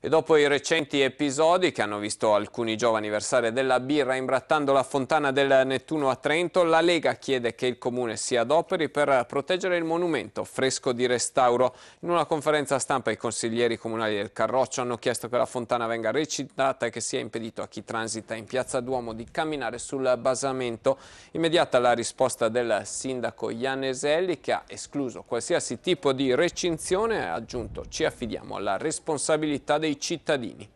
E dopo i recenti episodi che hanno visto alcuni giovani versare della birra imbrattando la fontana del Nettuno a Trento, la Lega chiede che il Comune si adoperi per proteggere il monumento fresco di restauro. In una conferenza stampa i consiglieri comunali del Carroccio hanno chiesto che la fontana venga recintata e che sia impedito a chi transita in piazza Duomo di camminare sul basamento. Immediata la risposta del sindaco Ianeselli che ha escluso qualsiasi tipo di recinzione e ha aggiunto ci affidiamo alla responsabilità dei dei cittadini.